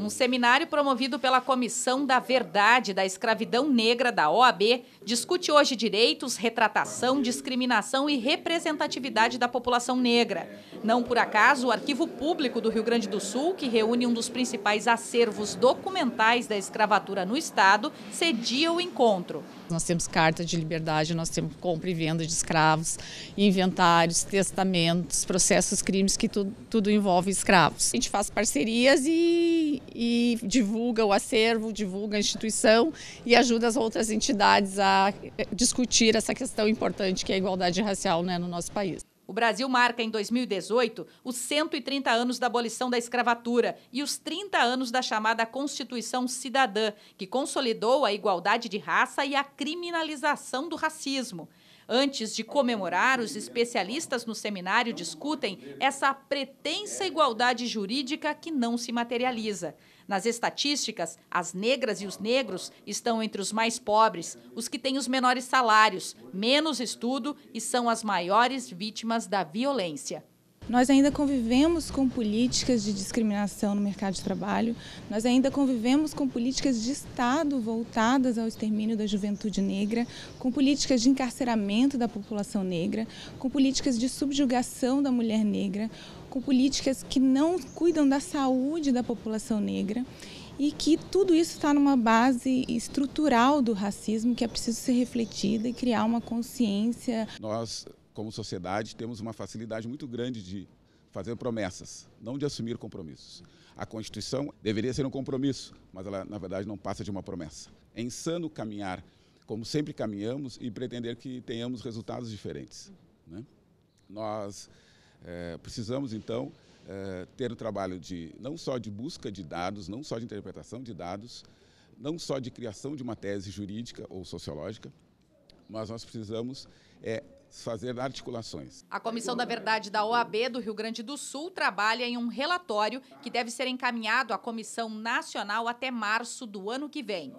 Um seminário promovido pela Comissão da Verdade da Escravidão Negra da OAB discute hoje direitos, retratação, discriminação e representatividade da população negra. Não por acaso, o Arquivo Público do Rio Grande do Sul, que reúne um dos principais acervos documentais da escravatura no Estado, cedia o encontro. Nós temos carta de liberdade, nós temos compra e venda de escravos, inventários, testamentos, processos, crimes, que tudo, tudo envolve escravos. A gente faz parcerias e e divulga o acervo, divulga a instituição e ajuda as outras entidades a eh, discutir essa questão importante que é a igualdade racial né, no nosso país. O Brasil marca em 2018 os 130 anos da abolição da escravatura e os 30 anos da chamada Constituição Cidadã, que consolidou a igualdade de raça e a criminalização do racismo. Antes de comemorar, os especialistas no seminário discutem essa pretensa igualdade jurídica que não se materializa. Nas estatísticas, as negras e os negros estão entre os mais pobres, os que têm os menores salários, menos estudo e são as maiores vítimas da violência. Nós ainda convivemos com políticas de discriminação no mercado de trabalho, nós ainda convivemos com políticas de Estado voltadas ao extermínio da juventude negra, com políticas de encarceramento da população negra, com políticas de subjugação da mulher negra, com políticas que não cuidam da saúde da população negra e que tudo isso está numa base estrutural do racismo que é preciso ser refletida e criar uma consciência. Nós como sociedade, temos uma facilidade muito grande de fazer promessas, não de assumir compromissos. A Constituição deveria ser um compromisso, mas ela, na verdade, não passa de uma promessa. É insano caminhar como sempre caminhamos e pretender que tenhamos resultados diferentes. Né? Nós é, precisamos, então, é, ter o um trabalho de não só de busca de dados, não só de interpretação de dados, não só de criação de uma tese jurídica ou sociológica, mas nós precisamos é, fazer articulações. A Comissão da Verdade da OAB do Rio Grande do Sul trabalha em um relatório que deve ser encaminhado à Comissão Nacional até março do ano que vem.